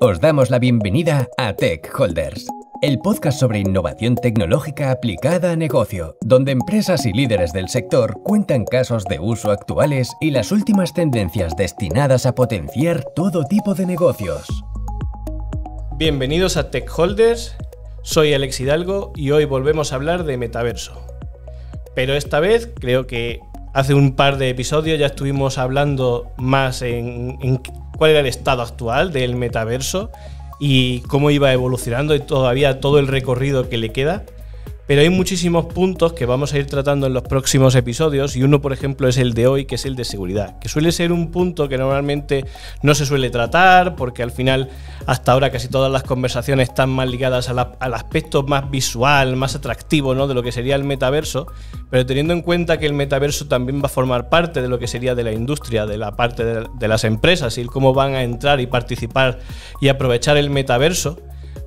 Os damos la bienvenida a Tech Holders, el podcast sobre innovación tecnológica aplicada a negocio, donde empresas y líderes del sector cuentan casos de uso actuales y las últimas tendencias destinadas a potenciar todo tipo de negocios. Bienvenidos a Tech Holders, soy Alex Hidalgo y hoy volvemos a hablar de metaverso. Pero esta vez creo que hace un par de episodios ya estuvimos hablando más en, en cuál era el estado actual del metaverso y cómo iba evolucionando y todavía todo el recorrido que le queda. Pero hay muchísimos puntos que vamos a ir tratando en los próximos episodios y uno, por ejemplo, es el de hoy, que es el de seguridad, que suele ser un punto que normalmente no se suele tratar porque al final hasta ahora casi todas las conversaciones están más ligadas al aspecto más visual, más atractivo ¿no? de lo que sería el metaverso, pero teniendo en cuenta que el metaverso también va a formar parte de lo que sería de la industria, de la parte de, las empresas y cómo van a entrar y participar y aprovechar el metaverso,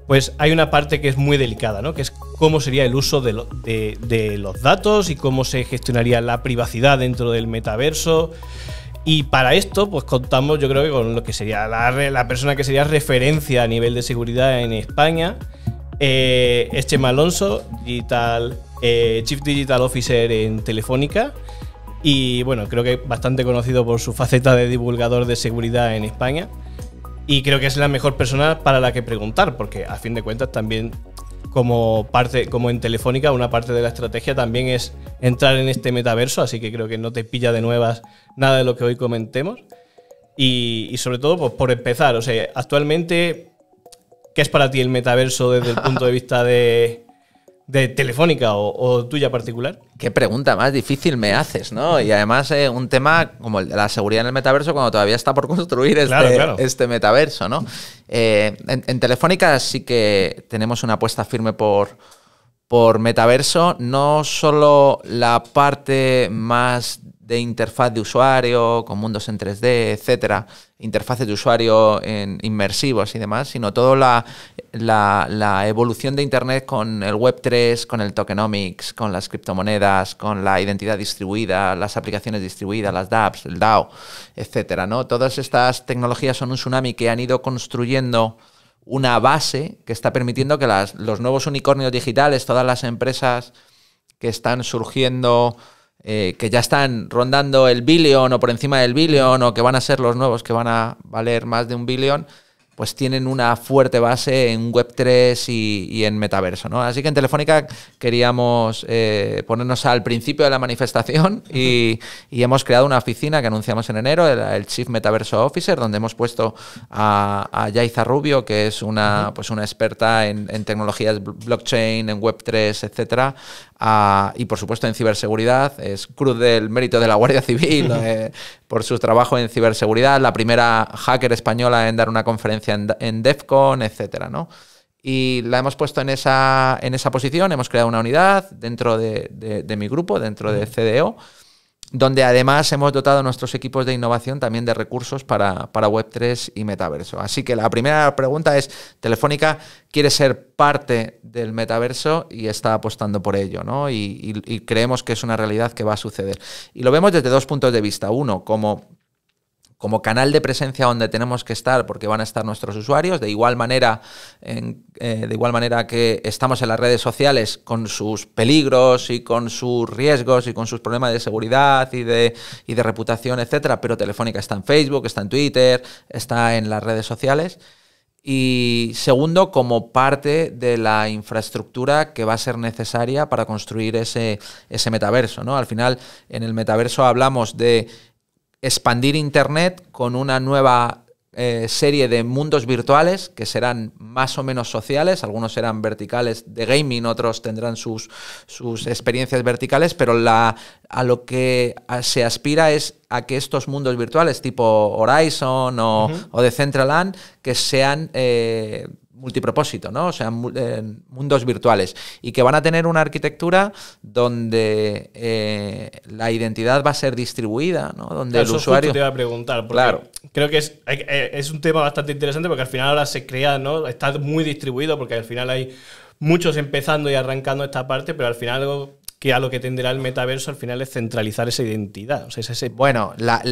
pues hay una parte que es muy delicada, ¿no? Que es cómo sería el uso de, los datos y cómo se gestionaría la privacidad dentro del metaverso. Y para esto, pues contamos, yo creo que con lo que sería la, persona que sería referencia a nivel de seguridad en España. Eh, es Alonso, digital, eh, Chief Digital Officer en Telefónica. Y bueno, creo que bastante conocido por su faceta de divulgador de seguridad en España. Y creo que es la mejor persona para la que preguntar, porque a fin de cuentas también como parte, como en Telefónica, una parte de la estrategia también es entrar en este metaverso, así que creo que no te pilla de nuevas nada de lo que hoy comentemos. Y, y sobre todo, pues, por empezar, o sea, actualmente, ¿qué es para ti el metaverso desde el punto de vista de, de Telefónica o, tuya particular. Qué pregunta más difícil me haces, ¿no? Y además eh, un tema como la seguridad en el metaverso cuando todavía está por construir este, este metaverso, ¿no? Eh, en, Telefónica sí que tenemos una apuesta firme por, por metaverso, no solo la parte más de interfaz de usuario, con mundos en 3D, etcétera, interfaces de usuario en inmersivos y demás, sino toda la, la, evolución de Internet con el Web3, con el tokenomics, con las criptomonedas, con la identidad distribuida, las aplicaciones distribuidas, las dApps, el DAO, etcétera. ¿no? Todas estas tecnologías son un tsunami que han ido construyendo una base que está permitiendo que las, los nuevos unicornios digitales, todas las empresas que están surgiendo eh, que ya están rondando el billón o por encima del billón o que van a ser los nuevos que van a valer más de un billón, pues tienen una fuerte base en Web3 y, en metaverso. ¿no? Así que en Telefónica queríamos eh, ponernos al principio de la manifestación y, hemos creado una oficina que anunciamos en enero, el, Chief Metaverso Officer, donde hemos puesto a, a Rubio, que es una, pues una experta en, en, tecnologías blockchain, en Web3, etcétera, y por supuesto en ciberseguridad, es cruz del mérito de la Guardia Civil eh, por su trabajo en ciberseguridad, la primera hacker española en dar una conferencia en, DEFCON, etc. ¿no? Y la hemos puesto en esa, en esa posición, hemos creado una unidad dentro de, de mi grupo, dentro de CDO donde además hemos dotado a nuestros equipos de innovación también de recursos para, Web3 y metaverso. Así que la primera pregunta es, Telefónica quiere ser parte del metaverso y está apostando por ello, ¿no? Y, y creemos que es una realidad que va a suceder. Y lo vemos desde dos puntos de vista. Uno, como como canal de presencia donde tenemos que estar porque van a estar nuestros usuarios, de igual manera, eh, de igual manera que estamos en las redes sociales con sus peligros y con sus riesgos y con sus problemas de seguridad y de, de reputación, etcétera, pero Telefónica está en Facebook, está en Twitter, está en las redes sociales. Y segundo, como parte de la infraestructura que va a ser necesaria para construir ese, ese metaverso. ¿no? Al final, en el metaverso hablamos de expandir Internet con una nueva eh, serie de mundos virtuales que serán más o menos sociales, algunos serán verticales de gaming, otros tendrán sus, sus experiencias verticales, pero la, a lo que se aspira es a que estos mundos virtuales tipo Horizon o, o Decentraland que sean eh, multipropósito, ¿no? O sea, eh, mundos virtuales y que van a tener una arquitectura donde eh, la identidad va a ser distribuida, ¿no? Donde claro, el eso usuario te iba a preguntar, claro. creo que eh, es, un tema bastante interesante porque al final ahora se crea, ¿no? Está muy distribuido porque al final hay muchos empezando y arrancando esta parte, pero al final algo que a lo que tenderá el metaverso al final es centralizar esa identidad. O sea, ese... Bueno, la,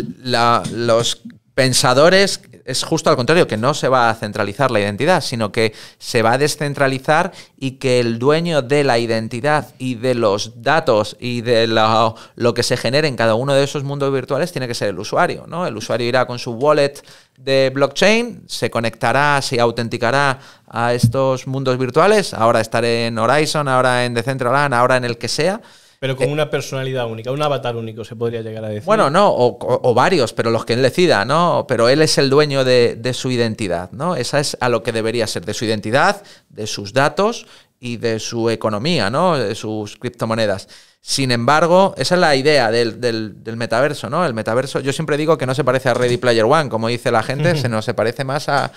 los pensadores es justo al contrario, que no se va a centralizar la identidad, sino que se va a descentralizar y que el dueño de la identidad y de los datos y de lo, que se genere en cada uno de esos mundos virtuales tiene que ser el usuario. ¿no? El usuario irá con su wallet de blockchain, se conectará, se autenticará a estos mundos virtuales, ahora estar en Horizon, ahora en Decentraland, ahora en el que sea pero con eh, una personalidad única, un avatar único, se podría llegar a decir. Bueno, no, o, varios, pero los que él decida, ¿no? Pero él es el dueño de, de, su identidad, ¿no? Esa es a lo que debería ser, de su identidad, de sus datos y de su economía, ¿no? De sus criptomonedas. Sin embargo, esa es la idea del, metaverso, ¿no? El metaverso, yo siempre digo que no se parece a Ready Player One, como dice la gente, se nos se parece más a,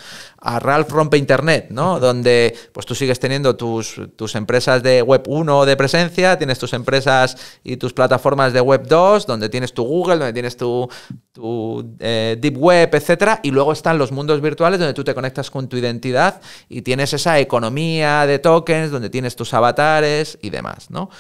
Ralph Rompe Internet, ¿no? Donde pues tú sigues teniendo tus, empresas de web 1 de presencia, tienes tus empresas y tus plataformas de web 2, donde tienes tu Google, donde tienes tu, eh, Deep Web, etcétera, y luego están los mundos virtuales donde tú te conectas con tu identidad y tienes esa economía de tokens, donde tienes tus avatares y demás, ¿no?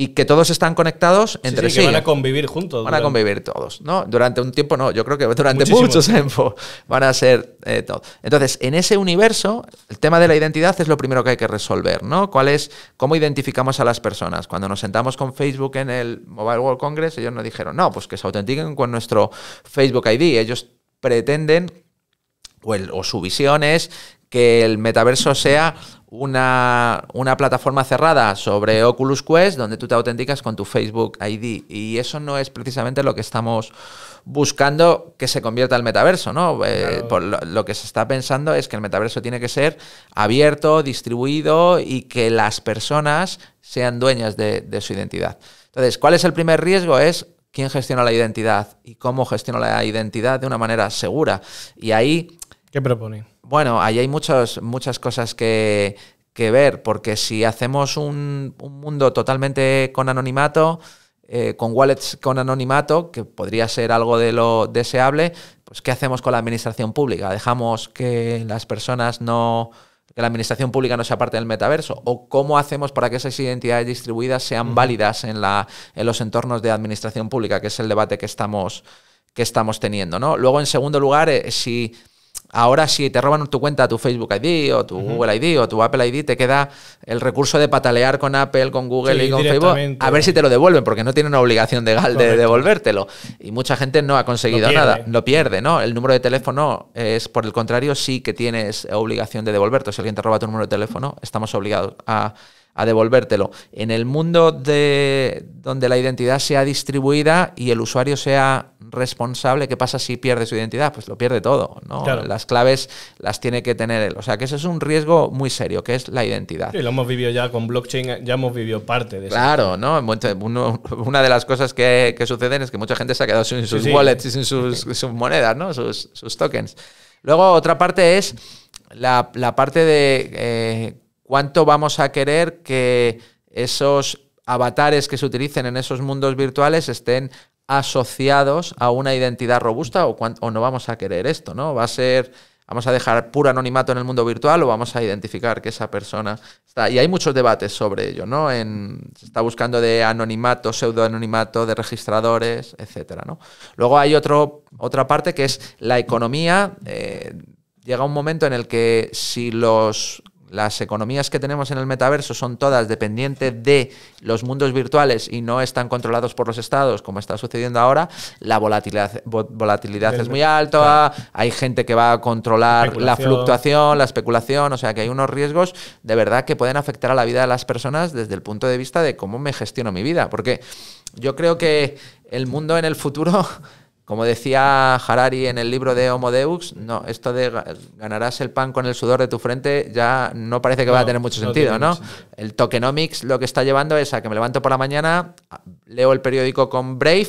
y que todos están conectados entre sí. sí, van a convivir juntos. Van a convivir todos, ¿no? Durante un tiempo no, yo creo que durante mucho tiempo. van a ser eh, todo. Entonces, en ese universo, el tema de la identidad es lo primero que hay que resolver, ¿no? ¿Cuál es, cómo identificamos a las personas? Cuando nos sentamos con Facebook en el Mobile World Congress, ellos nos dijeron, no, pues que se autentiquen con nuestro Facebook ID. Ellos pretenden, o su visión es que el metaverso sea una, plataforma cerrada sobre Oculus Quest donde tú te autenticas con tu Facebook ID. Y eso no es precisamente lo que estamos buscando que se convierta el metaverso, ¿no? Eh, lo, que se está pensando es que el metaverso tiene que ser abierto, distribuido y que las personas sean dueñas de, de su identidad. Entonces, ¿cuál es el primer riesgo? Es quién gestiona la identidad y cómo gestiona la identidad de una manera segura. Y ahí ¿Qué propone? Bueno, ahí hay muchas cosas que, ver, porque si hacemos un, mundo totalmente con anonimato, eh, con wallets con anonimato, que podría ser algo de lo deseable, pues ¿qué hacemos con la administración pública? ¿Dejamos que las personas no, que la administración pública no sea parte del metaverso? ¿O cómo hacemos para que esas identidades distribuidas sean válidas en, la, en los entornos de administración pública, que es el debate que estamos, que estamos teniendo? ¿no? Luego, en segundo lugar, eh, si Ahora si te roban tu cuenta, tu Facebook ID o tu Google ID o tu Apple ID, te queda el recurso de patalear con Apple, con Google y con Facebook, a ver si te lo devuelven, porque no tienen una obligación legal de devolvértelo. Y mucha gente no ha conseguido nada, no pierde, ¿no? El número de teléfono es, por el contrario, sí que tienes obligación de devolverte. Si alguien te roba tu número de teléfono, estamos obligados a a devolvértelo. En el mundo de, donde la identidad sea distribuida y el usuario sea responsable, ¿qué pasa si pierde su identidad? Pues lo pierde todo, ¿no? Las claves las tiene que tener él. O sea, que eso es un riesgo muy serio, que es la identidad. Sí, lo hemos vivido ya con blockchain, ya hemos vivido parte de eso. Claro, ¿no? una de las cosas que, suceden es que mucha gente se ha quedado sin sus wallets y sin sus, monedas, ¿no? Sus, tokens. Luego, otra parte es la, parte de... Eh, cuánto vamos a querer que esos avatares que se utilicen en esos mundos virtuales estén asociados a una identidad robusta o, no vamos a querer esto, ¿no? Va a ser, vamos a dejar puro anonimato en el mundo virtual o vamos a identificar que esa persona está. Y hay muchos debates sobre ello, ¿no? se está buscando de anonimato, pseudoanonimato, de registradores, etc. ¿no? Luego hay otro, otra parte que es la economía. Eh, llega un momento en el que si los las economías que tenemos en el metaverso son todas dependientes de los mundos virtuales y no están controlados por los estados, como está sucediendo ahora, la volatilidad, es muy alta, hay gente que va a controlar la, la fluctuación, la especulación, o sea que hay unos riesgos de verdad que pueden afectar a la vida de las personas desde el punto de vista de cómo me gestiono mi vida, porque yo creo que el mundo en el futuro Como decía Harari en el libro de Homo Deux, no, esto de ganarás el pan con el sudor de tu frente ya no parece que va a tener mucho sentido, ¿no? El tokenomics lo que está llevando es a que me levanto por la mañana, leo el periódico con Brave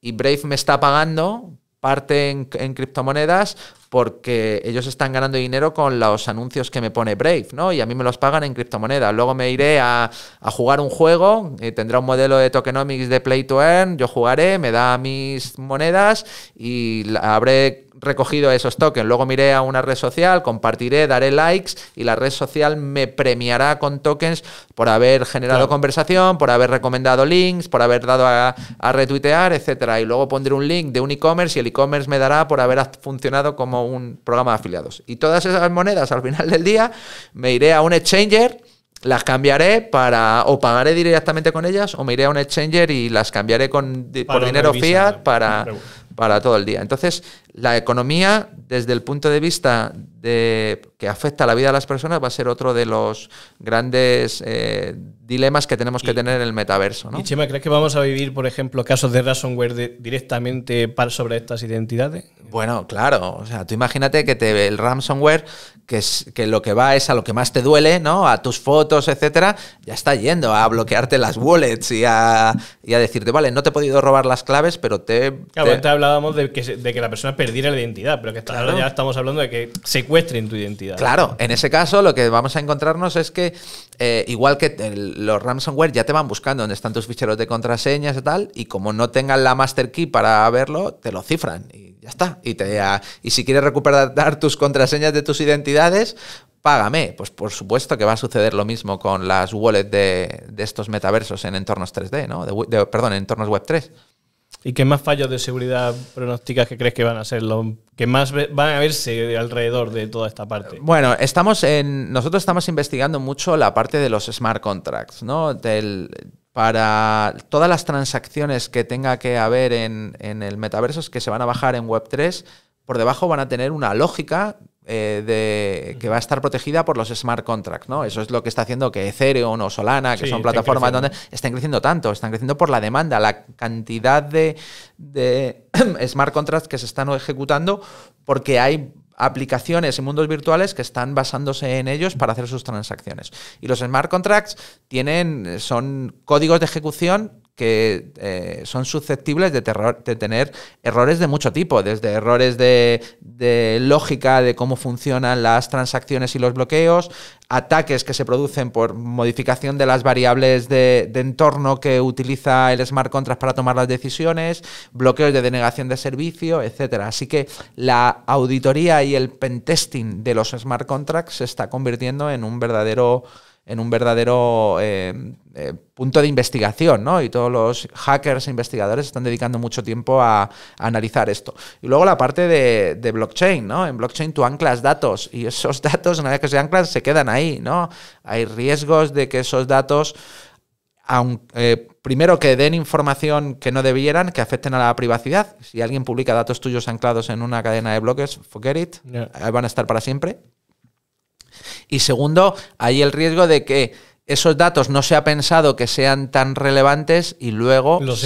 y Brave me está pagando parte en criptomonedas porque ellos están ganando dinero con los anuncios que me pone Brave, ¿no? Y a mí me los pagan en criptomonedas. Luego me iré a, jugar un juego, eh, tendrá un modelo de tokenomics de Play to Earn, yo jugaré, me da mis monedas y habré recogido esos tokens. Luego miré a una red social, compartiré, daré likes y la red social me premiará con tokens por haber generado conversación, por haber recomendado links, por haber dado a, retuitear, etcétera. Y luego pondré un link de un e-commerce y el e-commerce me dará por haber funcionado como un programa de afiliados. Y todas esas monedas al final del día me iré a un exchanger las cambiaré para o pagaré directamente con ellas o me iré a un exchanger y las cambiaré con, por dinero fiat para, para todo el día. Entonces, la economía, desde el punto de vista que afecta la vida de las personas va a ser otro de los grandes eh, dilemas que tenemos que tener en el metaverso. ¿no? Y Chema, ¿crees que vamos a vivir, por ejemplo, casos de ransomware directamente sobre estas identidades? Bueno, claro. O sea, tú imagínate que el ransomware, que, lo que va es a lo que más te duele, ¿no? A tus fotos, etcétera, ya está yendo a bloquearte las wallets y a, decirte, vale, no te he podido robar las claves, pero te. Claro, te... hablábamos de que, la persona perdiera la identidad, pero que ahora ya estamos hablando de que se tu identidad. Claro, en ese caso lo que vamos a encontrarnos es que, eh, igual que los ransomware ya te van buscando donde están tus ficheros de contraseñas y tal, y como no tengan la master key para verlo, te lo cifran y ya está. Y, te, ah, y si quieres recuperar tus contraseñas de tus identidades, págame. Pues por supuesto que va a suceder lo mismo con las wallets de, estos metaversos en entornos 3D, ¿no? perdón, en entornos web 3. ¿Y qué más fallos de seguridad pronósticas que crees que van a ser los que más van a verse alrededor de toda esta parte? Bueno, estamos en, nosotros estamos investigando mucho la parte de los smart contracts, ¿no? Del, para todas las transacciones que tenga que haber en el metaverso que se van a bajar en Web3, por debajo van a tener una lógica eh, de, que va a estar protegida por los smart contracts, ¿no? Eso es lo que está haciendo que Ethereum o Solana, que son plataformas donde están creciendo tanto, están creciendo por la demanda, la cantidad de, smart contracts que se están ejecutando porque hay aplicaciones y mundos virtuales que están basándose en ellos para hacer sus transacciones. Y los smart contracts tienen, son códigos de ejecución que eh, son susceptibles de, tener errores de mucho tipo, desde errores de, lógica de cómo funcionan las transacciones y los bloqueos, ataques que se producen por modificación de las variables de, de entorno que utiliza el smart contract para tomar las decisiones, bloqueos de denegación de servicio, etc. Así que la auditoría y el pentesting de los smart contracts se está convirtiendo en un verdadero en un verdadero eh, eh, punto de investigación, ¿no? Y todos los hackers e investigadores están dedicando mucho tiempo a, analizar esto. Y luego la parte de, blockchain, ¿no? En blockchain tú anclas datos y esos datos, una vez que se anclan, se quedan ahí, ¿no? Hay riesgos de que esos datos, eh, primero que den información que no debieran, que afecten a la privacidad. Si alguien publica datos tuyos anclados en una cadena de bloques, forget it, ahí van a estar para siempre y segundo, hay el riesgo de que esos datos no se ha pensado que sean tan relevantes y luego lo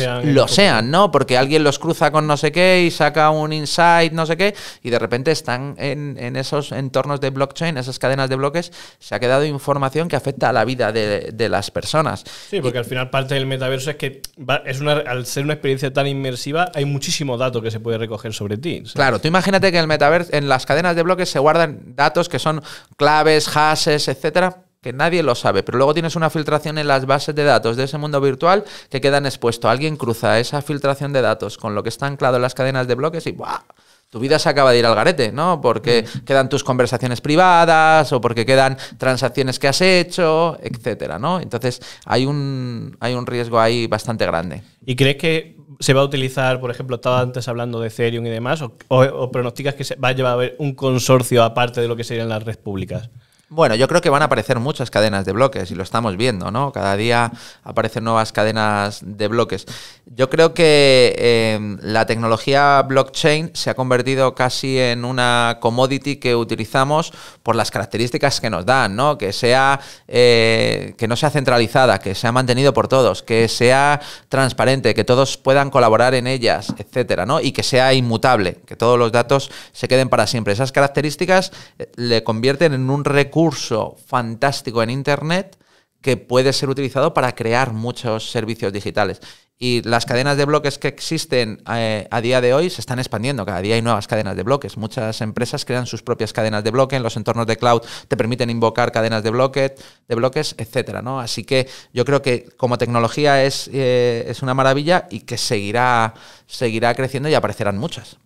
sean, ¿no? Porque alguien los cruza con no sé qué y saca un insight, no sé qué, y de repente están en, esos entornos de blockchain, esas cadenas de bloques, se ha quedado información que afecta a la vida de, las personas. Sí, porque al final parte del metaverso es que es una, al ser una experiencia tan inmersiva hay muchísimo dato que se puede recoger sobre ti. Claro, tú imagínate que en el metaverso, en las cadenas de bloques se guardan datos que son claves, hashes, etcétera que nadie lo sabe, pero luego tienes una filtración en las bases de datos de ese mundo virtual que quedan expuesto. Alguien cruza esa filtración de datos con lo que está anclado en las cadenas de bloques y ¡buah! tu vida se acaba de ir al garete, ¿no? Porque mm. quedan tus conversaciones privadas o porque quedan transacciones que has hecho, etcétera, ¿no? Entonces hay un, hay un riesgo ahí bastante grande. ¿Y crees que se va a utilizar, por ejemplo, estaba antes hablando de Ethereum y demás, o, pronosticas que se va a llevar a haber un consorcio aparte de lo que serían las redes públicas? Bueno, yo creo que van a aparecer muchas cadenas de bloques y lo estamos viendo, ¿no? Cada día aparecen nuevas cadenas de bloques. Yo creo que em, la tecnología blockchain se ha convertido casi en una commodity que utilizamos por las características que nos dan, ¿no? Que sea eh, que no sea centralizada, que sea mantenido por todos, que sea transparente, que todos puedan colaborar en ellas, etcétera, ¿no? Y que sea inmutable, que todos los datos se queden para siempre. Esas características eh, le convierten en un recurso curso fantástico en Internet que puede ser utilizado para crear muchos servicios digitales. Y las cadenas de bloques que existen eh, a día de hoy se están expandiendo. Cada día hay nuevas cadenas de bloques. Muchas empresas crean sus propias cadenas de bloques. En los entornos de cloud te permiten invocar cadenas de, de bloques, etc. Así que yo creo que como tecnología es, eh, es una maravilla y que seguirá, seguirá creciendo y aparecerán muchas.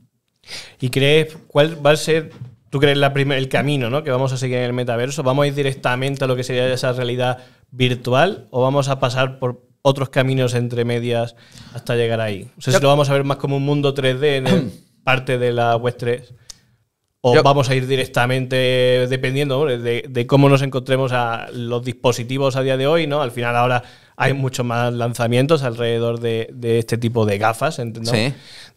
¿Y crees cuál va a ser tú crees el camino ¿no? que vamos a seguir en el metaverso? ¿Vamos a ir directamente a lo que sería esa realidad virtual o vamos a pasar por otros caminos entre medias hasta llegar ahí? O sea, si lo vamos a ver más como un mundo 3D en parte de la Web 3 o vamos a ir directamente dependiendo de, cómo nos encontremos a los dispositivos a día de hoy, ¿no? Al final ahora hay muchos más lanzamientos alrededor de, este tipo de gafas,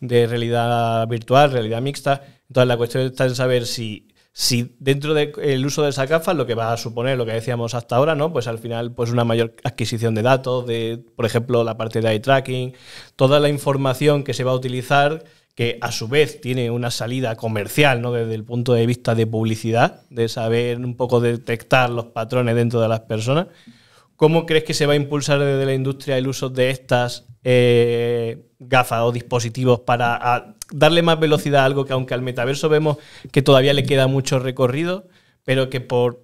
De realidad virtual, realidad mixta. Entonces la cuestión está en saber si, si dentro del uso de esa gafa, lo que va a suponer lo que decíamos hasta ahora, ¿no? Pues al final, pues una mayor adquisición de datos, de, por ejemplo, la parte de eye tracking, toda la información que se va a utilizar, que a su vez tiene una salida comercial, ¿no? Desde el punto de vista de publicidad, de saber un poco detectar los patrones dentro de las personas. ¿Cómo crees que se va a impulsar desde la industria el uso de estas eh, gafas o dispositivos para darle más velocidad a algo que aunque al metaverso vemos que todavía le queda mucho recorrido, pero que por,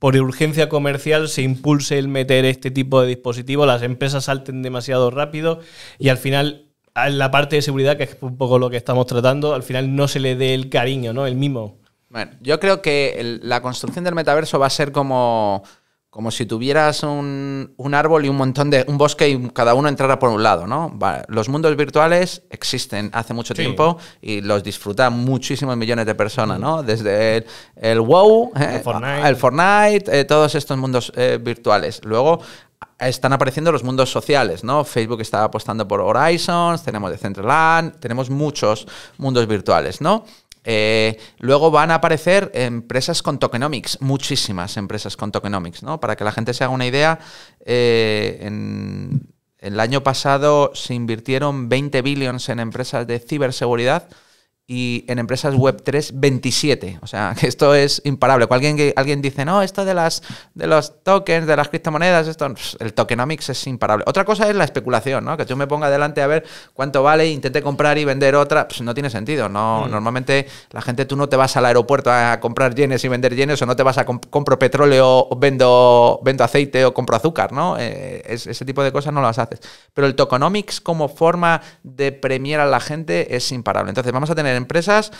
por urgencia comercial se impulse el meter este tipo de dispositivos, las empresas salten demasiado rápido y al final la parte de seguridad, que es un poco lo que estamos tratando, al final no se le dé el cariño, ¿no? El mimo. Bueno, yo creo que la construcción del metaverso va a ser como como si tuvieras un, árbol y un montón de. un bosque y cada uno entrara por un lado, ¿no? Los mundos virtuales existen hace mucho tiempo y los disfrutan muchísimos millones de personas, ¿no? Desde el, WoW, ¿eh? el Fortnite, eh, todos estos mundos eh, virtuales. Luego están apareciendo los mundos sociales, ¿no? Facebook está apostando por Horizons, tenemos Decentraland, tenemos muchos mundos virtuales, ¿no? Eh, luego van a aparecer empresas con tokenomics, muchísimas empresas con tokenomics, ¿no? Para que la gente se haga una idea, eh, el año pasado se invirtieron 20 billions en empresas de ciberseguridad y en empresas web 3, 27. O sea, que esto es imparable. Alguien, alguien dice, no, esto de, las, de los tokens, de las criptomonedas, esto, el tokenomics es imparable. Otra cosa es la especulación, ¿no? Que yo me ponga delante a ver cuánto vale intente comprar y vender otra, pues no tiene sentido. No, mm. Normalmente la gente, tú no te vas al aeropuerto a comprar yenes y vender yenes, o no te vas a compro petróleo, vendo, vendo aceite o compro azúcar, ¿no? Eh, ese tipo de cosas no las haces. Pero el tokenomics como forma de premiar a la gente es imparable. Entonces vamos a tener empresas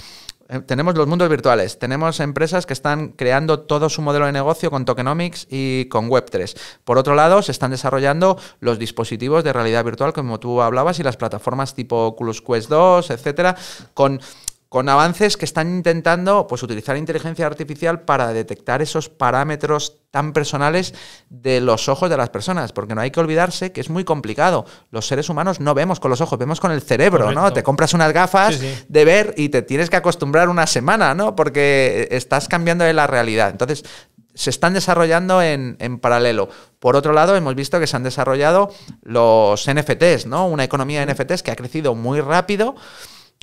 eh, tenemos los mundos virtuales, tenemos empresas que están creando todo su modelo de negocio con tokenomics y con Web3. Por otro lado, se están desarrollando los dispositivos de realidad virtual, como tú hablabas, y las plataformas tipo Oculus Quest 2, etcétera, con con avances que están intentando pues, utilizar inteligencia artificial para detectar esos parámetros tan personales de los ojos de las personas, porque no hay que olvidarse que es muy complicado. Los seres humanos no vemos con los ojos, vemos con el cerebro, ¿no? Te compras unas gafas de ver y te tienes que acostumbrar una semana, ¿no? Porque eh, estás cambiando de la realidad. Entonces, se están desarrollando en, en, paralelo. Por otro lado, hemos visto que se han desarrollado los NFTs, ¿no? Una economía de NFTs que ha crecido muy rápido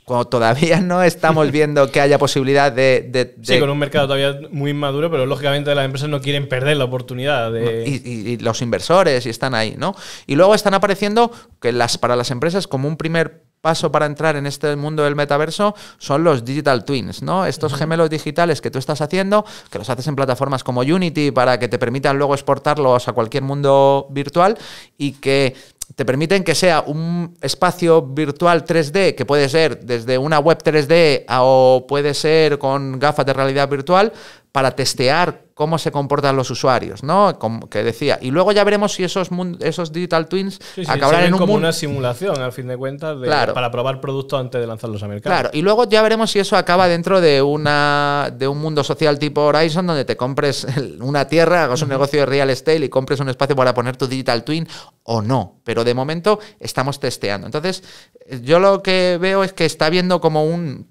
cuando todavía no estamos viendo que haya posibilidad de, Sí, con un mercado todavía muy inmaduro, pero lógicamente las empresas no quieren perder la oportunidad. De... Y, los inversores y están ahí, ¿no? Y luego están apareciendo que las, para las empresas como un primer paso para entrar en este mundo del metaverso son los digital twins, ¿no? Estos gemelos digitales que tú estás haciendo, que los haces en plataformas como Unity para que te permitan luego exportarlos a cualquier mundo virtual y que te permiten que sea un espacio virtual 3D, que puede ser desde una web 3D o puede ser con gafas de realidad virtual, para testear cómo se comportan los usuarios, ¿no? Como que decía. Y luego ya veremos si esos, esos digital twins sí, sí, acabarán en como una simulación, al fin de cuentas, para probar productos antes de lanzarlos a mercado. Claro, y luego ya veremos si eso acaba dentro de, una, de un mundo social tipo Horizon, donde te compres una tierra, hagas un negocio de real estate y compres un espacio para poner tu digital twin o no. Pero de momento estamos testeando. Entonces, yo lo que veo es que está viendo como un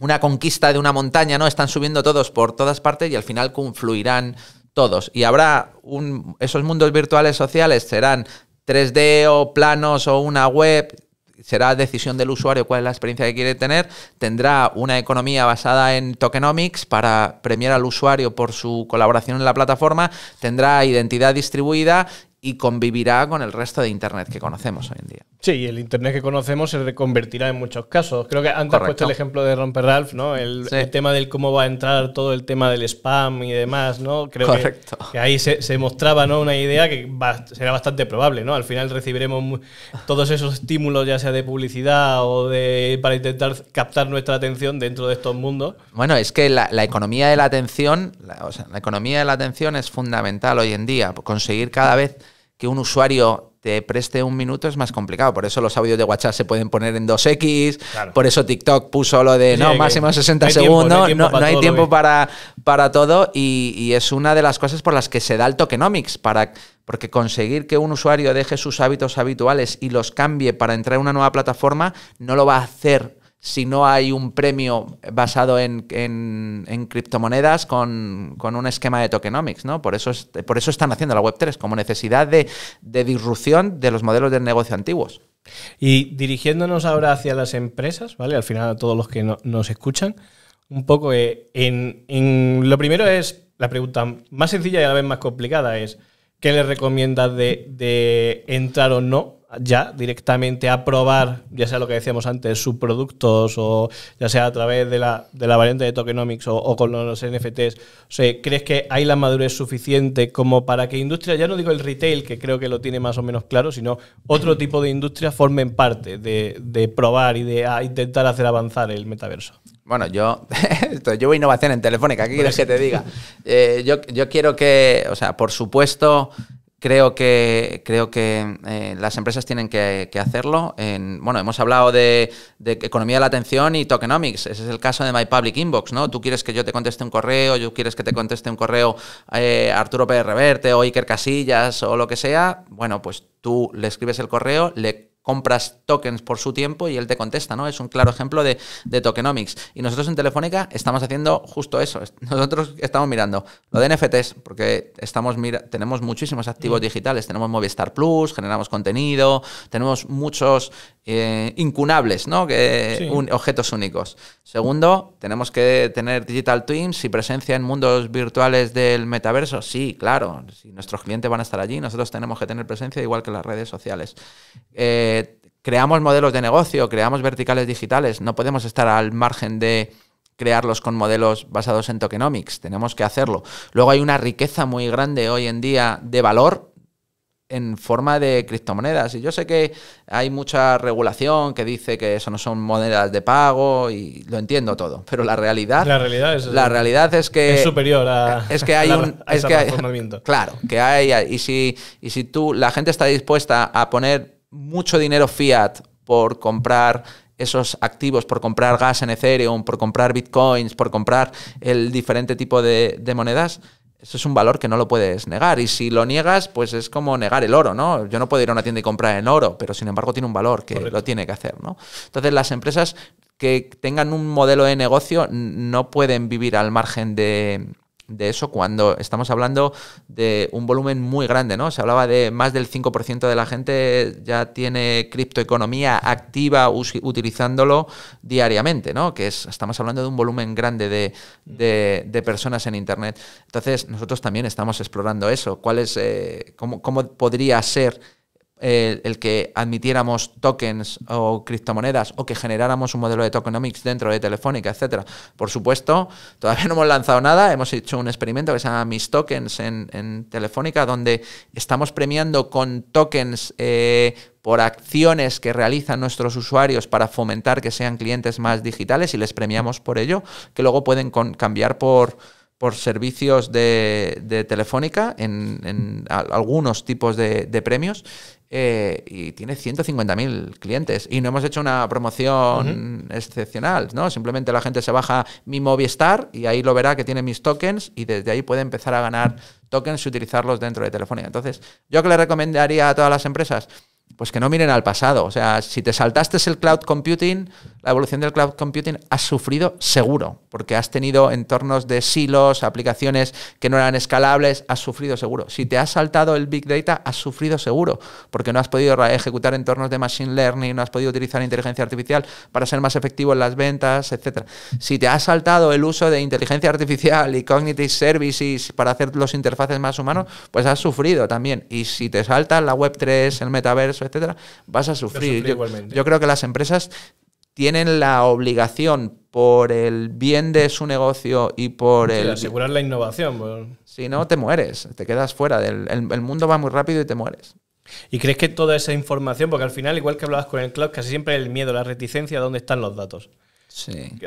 una conquista de una montaña, ¿no? Están subiendo todos por todas partes y al final confluirán todos. Y habrá un, esos mundos virtuales sociales, serán 3D o planos o una web, será decisión del usuario cuál es la experiencia que quiere tener, tendrá una economía basada en tokenomics para premiar al usuario por su colaboración en la plataforma, tendrá identidad distribuida y convivirá con el resto de Internet que conocemos hoy en día. Sí, el Internet que conocemos se reconvertirá en muchos casos. Creo que antes puesto el ejemplo de Romper Ralph, ¿no? El, tema del cómo va a entrar todo el tema del spam y demás, ¿no? Creo Que, ahí se, mostraba ¿no? una idea que será bastante probable, ¿no? Al final recibiremos todos esos estímulos, ya sea de publicidad o de para intentar captar nuestra atención dentro de estos mundos. Bueno, es que la, economía de la atención, la economía de la atención es fundamental hoy en día. Conseguir cada vez que un usuario te preste un minuto es más complicado. Por eso los audios de WhatsApp se pueden poner en 2X. Por eso TikTok puso lo de no, máximo 60 segundos. no hay tiempo, para, todo para, todo. Y, es una de las cosas por las que se da el tokenomics. Para, porque conseguir que un usuario deje sus hábitos habituales y los cambie para entrar en una nueva plataforma no lo va a hacer si no hay un premio basado en, en, criptomonedas con, un esquema de tokenomics, ¿no? Por eso, es, por eso están haciendo la Web3, como necesidad de, disrupción de los modelos de negocio antiguos. Y dirigiéndonos ahora hacia las empresas, ¿vale? Al final a todos los que nos escuchan, un poco eh, en, lo primero es la pregunta más sencilla y a la vez más complicada es ¿qué les recomiendas de, de entrar o no ya directamente a probar, ya sea lo que decíamos antes, subproductos o ya sea a través de la, de la variante de tokenomics o, con los NFTs? O ¿Crees que hay la madurez suficiente como para que industria, ya no digo el retail, que creo que lo tiene más o menos claro, sino otro tipo de industria formen parte de, probar y de ah, intentar hacer avanzar el metaverso? Bueno, yo a innovación en Telefónica, ¿qué quieres que te diga? Eh, yo, yo quiero que, o sea, por supuesto, Creo que, creo que eh, las empresas tienen que, hacerlo. bueno, hemos hablado de, economía de la atención y tokenomics. Ese es el caso de My Public Inbox, ¿no? Tú quieres que yo te conteste un correo, tú quieres que te conteste un correo eh, Arturo Pérez Reverte o Iker Casillas o lo que sea. Bueno, pues tú le escribes el correo, le compras tokens por su tiempo y él te contesta, ¿no? Es un claro ejemplo de, tokenomics. Y nosotros en Telefónica estamos haciendo justo eso. Nosotros estamos mirando lo de NFTs, porque estamos mira tenemos muchísimos activos mm. digitales, tenemos Movistar Plus, generamos contenido, tenemos muchos eh, incunables, ¿no? Que, objetos únicos. Segundo, tenemos que tener digital twins y presencia en mundos virtuales del metaverso. Sí, claro, si nuestros clientes van a estar allí, nosotros tenemos que tener presencia igual que las redes sociales. Eh, creamos modelos de negocio, creamos verticales digitales, no podemos estar al margen de crearlos con modelos basados en tokenomics, tenemos que hacerlo. Luego hay una riqueza muy grande hoy en día de valor en forma de criptomonedas. Y yo sé que hay mucha regulación que dice que eso no son monedas de pago y lo entiendo todo, pero la realidad la realidad es, que es superior a es que hay un claro, que hay y si y si tú la gente está dispuesta a poner mucho dinero fiat por comprar esos activos, por comprar gas en Ethereum, por comprar bitcoins, por comprar el diferente tipo de, monedas, eso es un valor que no lo puedes negar. Y si lo niegas, pues es como negar el oro, ¿no? Yo no puedo ir a una tienda y comprar en oro, pero sin embargo tiene un valor que lo tiene que hacer, ¿no? Entonces las empresas que tengan un modelo de negocio no pueden vivir al margen de, de eso cuando estamos hablando de un volumen muy grande, ¿no? Se hablaba de más del 5% de la gente ya tiene criptoeconomía activa utilizándolo diariamente, ¿no? Que es, estamos hablando de un volumen grande de, personas en Internet. Entonces, nosotros también estamos explorando eso. Eh, cómo, cómo podría ser el, que admitiéramos tokens o criptomonedas o que generáramos un modelo de tokenomics dentro de Telefónica, etcétera. Por supuesto, todavía no hemos lanzado nada, hemos hecho un experimento que se llama Mis Tokens en, Telefónica, donde estamos premiando con tokens eh, por acciones que realizan nuestros usuarios para fomentar que sean clientes más digitales y les premiamos por ello, que luego pueden cambiar por por servicios de, Telefónica en, algunos tipos de premios eh, y tiene 150.000 clientes. Y no hemos hecho una promoción excepcional, ¿no? Simplemente la gente se baja mi Movistar y ahí lo verá que tiene mis tokens y desde ahí puede empezar a ganar tokens y utilizarlos dentro de Telefónica. Entonces, ¿yo que le recomendaría a todas las empresas? pues que no miren al pasado. O sea, si te saltaste el cloud computing, la evolución del cloud computing has sufrido seguro, porque has tenido entornos de silos, aplicaciones que no eran escalables, has sufrido seguro. Si te has saltado el big data, has sufrido seguro, porque no has podido ejecutar entornos de machine learning, no has podido utilizar inteligencia artificial para ser más efectivo en las ventas, etc. Si te has saltado el uso de inteligencia artificial y cognitive services para hacer los interfaces más humanos, pues has sufrido también. Y si te saltas la web 3, el metaverso, etcétera, vas a sufrir. Yo, creo que las empresas tienen la obligación por el bien de su negocio y por el... Asegurar la innovación. Pues. Si no, te mueres, te quedas fuera. Del, el, mundo va muy rápido y te mueres. ¿Y crees que toda esa información, porque al final, igual que hablabas con el cloud, casi siempre el miedo, la reticencia, ¿dónde están los datos?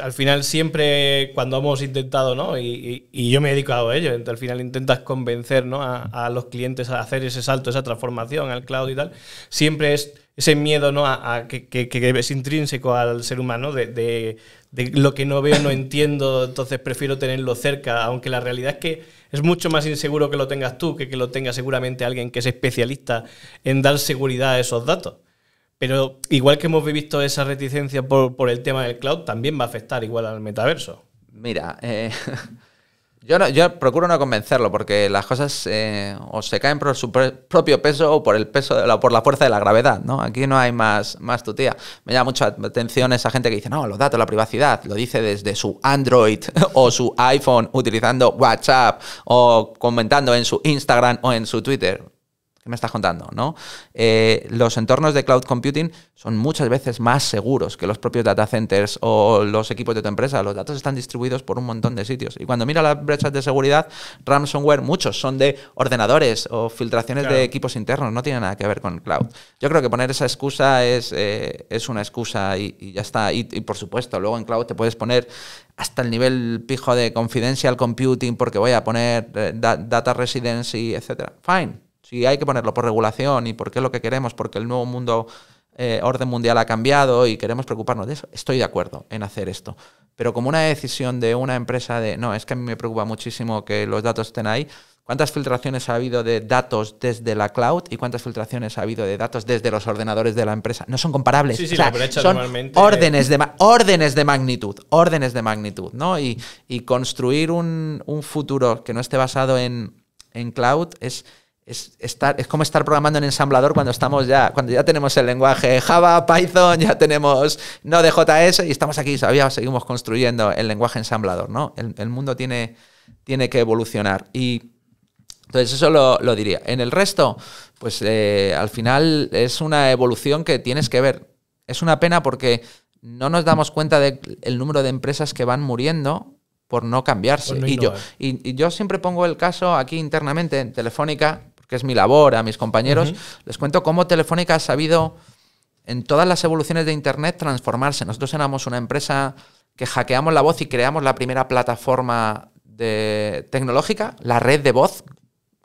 Al final siempre cuando hemos intentado, ¿no? Y, yo me he dedicado a ello, al final intentas convencer a, los clientes a hacer ese salto, esa transformación al cloud y tal, siempre es ese miedo ¿no? a, que, es intrínseco al ser humano de, de, lo que no veo, no entiendo, entonces prefiero tenerlo cerca, aunque la realidad es que es mucho más inseguro que lo tengas tú que que lo tenga seguramente alguien que es especialista en dar seguridad a esos datos. Pero igual que hemos vivido esa reticencia por, el tema del cloud, también va a afectar igual al metaverso. Mira, eh, yo, no, yo procuro no convencerlo porque las cosas eh, o se caen por su propio peso o por el peso de la, por la fuerza de la gravedad, ¿no? Aquí no hay más, más tutía. Me llama mucha atención esa gente que dice, no, los datos, la privacidad, lo dice desde su Android o su iPhone utilizando WhatsApp o comentando en su Instagram o en su Twitter ¿Qué me estás contando? ¿no? Eh, los entornos de cloud computing son muchas veces más seguros que los propios data centers o los equipos de tu empresa. Los datos están distribuidos por un montón de sitios. Y cuando mira las brechas de seguridad, ransomware, muchos son de ordenadores o filtraciones de equipos internos. No tiene nada que ver con cloud. Yo creo que poner esa excusa es, eh, es una excusa y, ya está. Y, por supuesto, luego en cloud te puedes poner hasta el nivel pijo de confidential computing porque voy a poner eh, data residency, etcétera. Fine, si hay que ponerlo por regulación y porque es lo que queremos, porque el nuevo mundo eh, orden mundial ha cambiado y queremos preocuparnos de eso, estoy de acuerdo en hacer esto. Pero como una decisión de una empresa de, no, es que a mí me preocupa muchísimo que los datos estén ahí, ¿cuántas filtraciones ha habido de datos desde la cloud y cuántas filtraciones ha habido de datos desde los ordenadores de la empresa? No son comparables. son órdenes, de, órdenes de magnitud, órdenes de magnitud, ¿no? Y, construir un, futuro que no esté basado en, en cloud es es, es como estar programando en ensamblador cuando estamos ya, cuando ya tenemos el lenguaje Java, Python, ya tenemos no de JS y estamos aquí, todavía seguimos construyendo el lenguaje ensamblador, ¿no? El, mundo tiene, tiene que evolucionar. Y entonces eso lo, diría. En el resto, pues eh, al final es una evolución que tienes que ver. Es una pena porque no nos damos cuenta del número de empresas que van muriendo por no cambiarse. yo, y yo siempre pongo el caso aquí internamente, en Telefónica, que es mi labor, a mis compañeros, les cuento cómo Telefónica ha sabido en todas las evoluciones de Internet transformarse. Nosotros éramos una empresa que hackeamos la voz y creamos la primera plataforma de, tecnológica, la red de voz,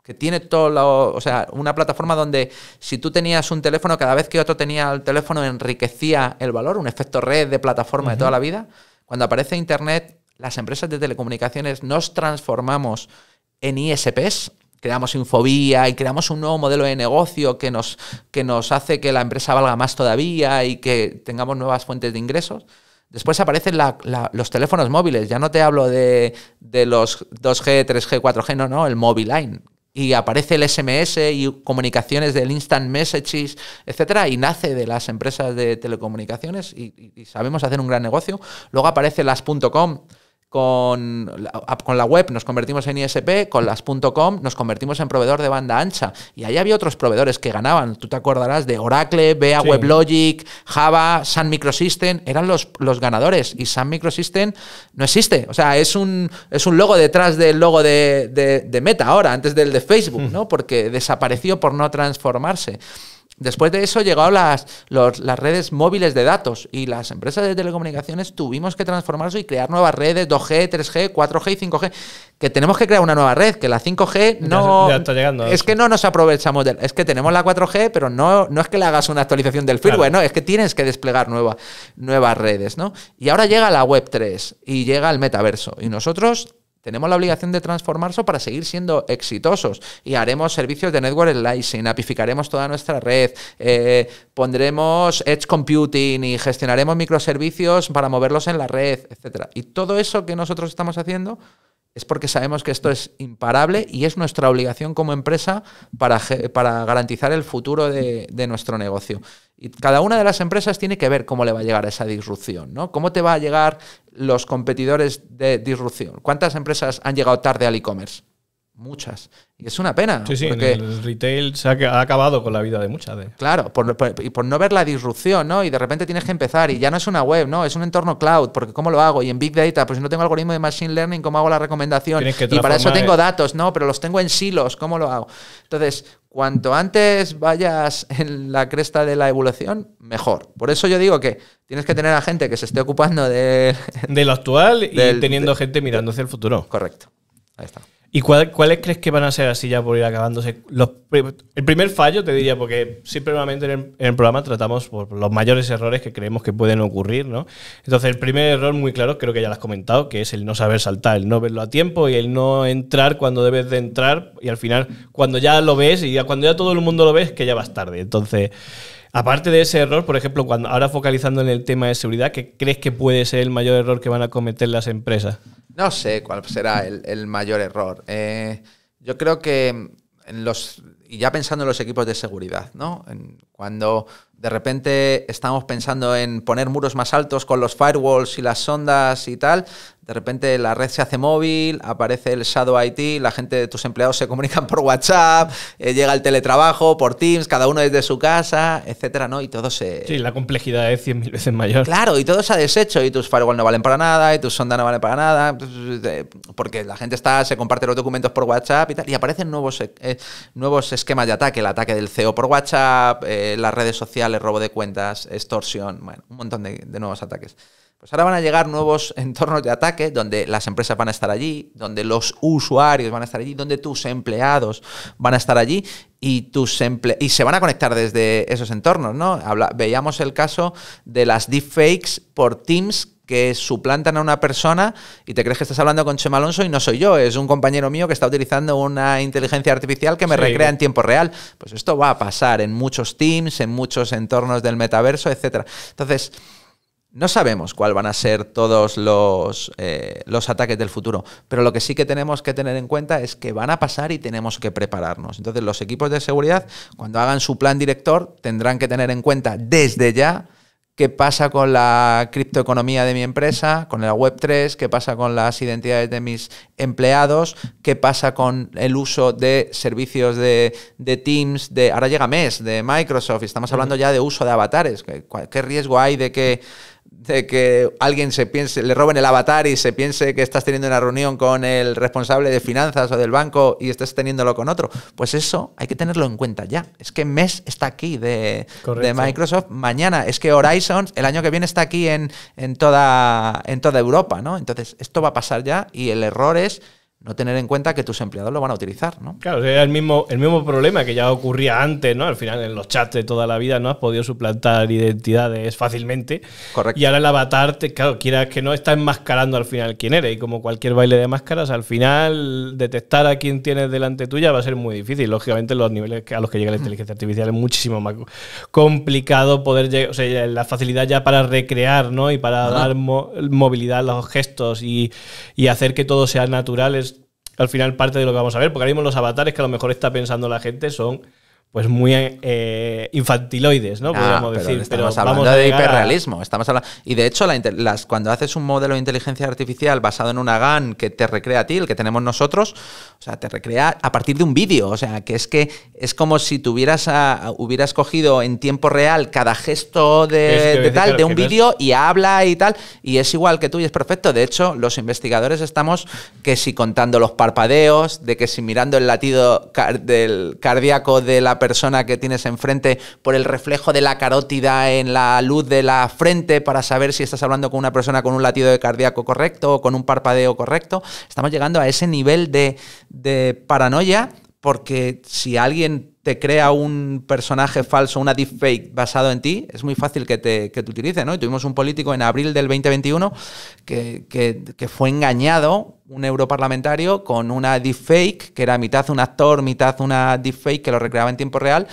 que tiene todo o sea, una plataforma donde si tú tenías un teléfono, cada vez que otro tenía el teléfono enriquecía el valor, un efecto red de plataforma de toda la vida. Cuando aparece Internet, las empresas de telecomunicaciones nos transformamos en ISPs, creamos infobía y creamos un nuevo modelo de negocio que nos, que nos hace que la empresa valga más todavía y que tengamos nuevas fuentes de ingresos. Después aparecen los teléfonos móviles. Ya no te hablo de, los 2G, 3G, 4G, no, no, el mobile line. Y aparece el SMS y comunicaciones del instant messages, etcétera, y nace de las empresas de telecomunicaciones y, sabemos hacer un gran negocio. Luego aparece las .com, con la, con la web nos convertimos en ISP, con las.com nos convertimos en proveedor de banda ancha. Y ahí había otros proveedores que ganaban. Tú te acordarás de Oracle, BEA, WebLogic, Java, Sun Microsystem. Eran los, los ganadores. Y Sun Microsystem no existe. O sea, es un, es un logo detrás del logo de, de, Meta ahora, antes del de Facebook, mm. ¿no? Porque desapareció por no transformarse. Después de eso llegaron las, las redes móviles de datos y las empresas de telecomunicaciones tuvimos que transformarse y crear nuevas redes 2G, 3G, 4G y 5G. Que tenemos que crear una nueva red, que la 5G no. Ya, está llegando es que no nos aprovechamos del. Es que tenemos la 4G, pero no, no es que le hagas una actualización del firmware, no, es que tienes que desplegar nuevas redes, ¿no? Y ahora llega la web 3 y llega el metaverso. Y nosotros tenemos la obligación de transformarse para seguir siendo exitosos y haremos servicios de network slicing, apificaremos toda nuestra red, eh, pondremos edge computing y gestionaremos microservicios para moverlos en la red, etcétera Y todo eso que nosotros estamos haciendo es porque sabemos que esto es imparable y es nuestra obligación como empresa para, para garantizar el futuro de, nuestro negocio. Y cada una de las empresas tiene que ver cómo le va a llegar a esa disrupción, ¿no? ¿Cómo te va a llegar los competidores de disrupción? ¿Cuántas empresas han llegado tarde al e-commerce? muchas. Y es una pena. porque, el retail se ha, acabado con la vida de muchas. Claro, por, y por no ver la disrupción, ¿no? Y de repente tienes que empezar y ya no es una web, ¿no? Es un entorno cloud, porque ¿cómo lo hago? Y en Big Data, pues si no tengo algoritmo de Machine Learning, ¿cómo hago la recomendación? Y para eso tengo eh. datos, ¿no? Pero los tengo en silos, ¿cómo lo hago? Entonces, cuanto antes vayas en la cresta de la evolución, mejor. Por eso yo digo que tienes que tener a gente que se esté ocupando de... De lo actual y teniendo gente mirando hacia el futuro. Correcto. Ahí está. ¿Y cuáles crees que van a ser así ya por ir acabándose? el primer fallo, te diría, porque siempre normalmente en el, programa tratamos por los mayores errores que creemos que pueden ocurrir, ¿no? Entonces, el primer error muy claro, creo que ya lo has comentado, que es el no saber saltar, el no verlo a tiempo y el no entrar cuando debes de entrar y al final, cuando ya lo ves y cuando ya todo el mundo lo ves, que ya vas tarde. Entonces... Aparte de ese error, por ejemplo, cuando ahora focalizando en el tema de seguridad, ¿qué crees que puede ser el mayor error que van a cometer las empresas? No sé cuál será el, mayor error. Eh, yo creo que en los y ya pensando en los equipos de seguridad, ¿no? cuando de repente estamos pensando en poner muros más altos con los firewalls y las sondas y tal, de repente la red se hace móvil, aparece el Shadow IT, la gente de tus empleados se comunican por WhatsApp, eh, llega el teletrabajo, por Teams, cada uno desde su casa, etcétera, ¿no? Y todo se. Sí, la complejidad es mil veces mayor. Claro, y todo se ha deshecho, y tus firewalls no valen para nada, y tus sondas no valen para nada, eh, porque la gente está, se comparte los documentos por WhatsApp y tal, y aparecen nuevos, eh, nuevos esquemas de ataque, el ataque del CEO por WhatsApp, eh, las redes sociales, robo de cuentas, extorsión, bueno, un montón de, nuevos ataques. Pues ahora van a llegar nuevos entornos de ataque donde las empresas van a estar allí, donde los usuarios van a estar allí, donde tus empleados van a estar allí y, tus y se van a conectar desde esos entornos, ¿no? veíamos el caso de las deepfakes por Teams que suplantan a una persona y te crees que estás hablando con Chema Alonso y no soy yo, es un compañero mío que está utilizando una inteligencia artificial que me recrea en tiempo real. Pues esto va a pasar en muchos teams, en muchos entornos del metaverso, etc. Entonces, no sabemos cuál van a ser todos los, eh, los, ataques del futuro, pero lo que sí que tenemos que tener en cuenta es que van a pasar y tenemos que prepararnos. Entonces los equipos de seguridad, cuando hagan su plan director, tendrán que tener en cuenta desde ya qué pasa con la criptoeconomía de mi empresa, con la Web3, qué pasa con las identidades de mis empleados, qué pasa con el uso de servicios de, Teams, de ahora llega MES, de Microsoft, y estamos hablando ya de uso de avatares, qué riesgo hay de que de que alguien se piense, le roben el avatar y se piense que estás teniendo una reunión con el responsable de finanzas o del banco y estás teniéndolo con otro. Pues eso hay que tenerlo en cuenta ya. Es que MES está aquí de, de Microsoft mañana. Es que Horizons el año que viene está aquí en, toda, en toda Europa, ¿no? Entonces, esto va a pasar ya y el error es no tener en cuenta que tus empleados lo van a utilizar, ¿no? Claro, es el mismo, el mismo problema que ya ocurría antes, ¿no? Al final en los chats de toda la vida no has podido suplantar identidades fácilmente. Correcto. Y ahora el avatar, claro, quieras que no, está enmascarando al final quién eres. Y como cualquier baile de máscaras, al final detectar a quién tienes delante tuya va a ser muy difícil. Lógicamente los niveles a los que llega la inteligencia artificial es muchísimo más complicado poder llegar, o sea, la facilidad ya para recrear, ¿no? Y para dar movilidad a los gestos y, y hacer que todo sea natural al final parte de lo que vamos a ver, porque ahora mismo los avatares que a lo mejor está pensando la gente son pues muy eh, infantiloides, ¿no? Ah, Podríamos decir. Estamos hablando de hiperrealismo. Estamos hablando... Y de hecho, las, cuando haces un modelo de inteligencia artificial basado en una GAN que te recrea a ti, el que tenemos nosotros, o sea, te recrea a partir de un vídeo. O sea, que es que es como si tuvieras a, hubieras cogido en tiempo real cada gesto de, tal, de un vídeo y habla y tal, y es igual que tú y es perfecto. De hecho, los investigadores estamos que si contando los parpadeos, de que si mirando el latido del cardíaco de la persona que tienes enfrente por el reflejo de la carótida en la luz de la frente para saber si estás hablando con una persona con un latido de cardíaco correcto o con un parpadeo correcto. Estamos llegando a ese nivel de, de paranoia porque si alguien te crea un personaje falso, una deepfake basado en ti, es muy fácil que te, que utilice, ¿no? tuvimos un político en abril del 2021 que, que, que fue engañado, un europarlamentario, con una deepfake, que era mitad un actor, mitad una deepfake que lo recreaba en tiempo real,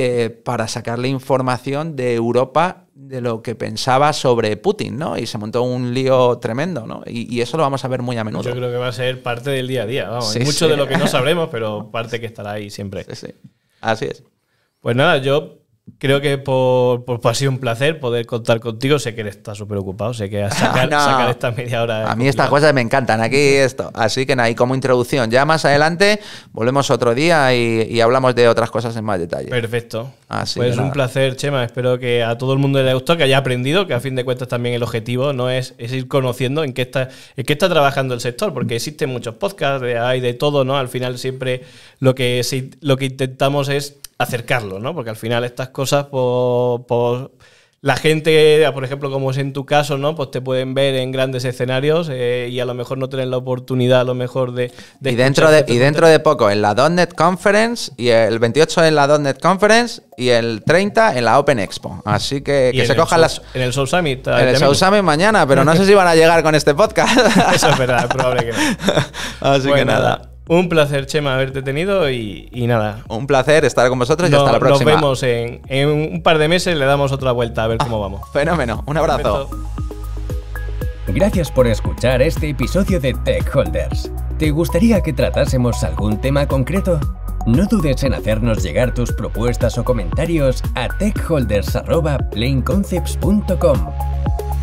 eh, para sacarle información de Europa de lo que pensaba sobre Putin, ¿no? Y se montó un lío tremendo, ¿no? Y, eso lo vamos a ver muy a menudo. Yo creo que va a ser parte del día a día, vamos. mucho de lo que no sabremos, pero parte que estará ahí siempre. Sí, Así es. Pues nada, yo Creo que por, por, pues ha sido un placer poder contar contigo. Sé que eres, estás súper ocupado, sé que sacar, sacar esta media hora. A mí estas cosas me encantan, aquí esto. Así que y como introducción. Ya más adelante volvemos otro día y, hablamos de otras cosas en más detalle. Perfecto. Así pues un placer, Chema. Espero que a todo el mundo le haya gustado, que haya aprendido, que a fin de cuentas también el objetivo no es, es ir conociendo en qué, está, en qué está trabajando el sector, porque existen muchos podcasts, hay de todo, ¿no? Al final siempre lo que, lo que intentamos es acercarlo, ¿no? Porque al final estas cosas, por, pues, pues, la gente, por ejemplo, como es en tu caso, ¿no? Pues te pueden ver en grandes escenarios eh, y a lo mejor no tienen la oportunidad, a lo mejor, de. y, dentro de, y dentro de poco, en la .NET Conference, y el 28 en la .NET Conference y el 30 en la Open Expo. Así que, que se cojan las. En el Soul Summit. En el Summit mañana, pero no sé si van a llegar con este podcast. Eso es verdad, probable que Así que nada. Un placer, Chema, haberte tenido y, nada. Un placer estar con vosotros y hasta la próxima. Nos vemos en, un par de meses, le damos otra vuelta a ver cómo ah, vamos. Fenómeno, un abrazo. Gracias por escuchar este episodio de Tech Holders. ¿Te gustaría que tratásemos algún tema concreto? No dudes en hacernos llegar tus propuestas o comentarios a techholders.planeconcepts.com.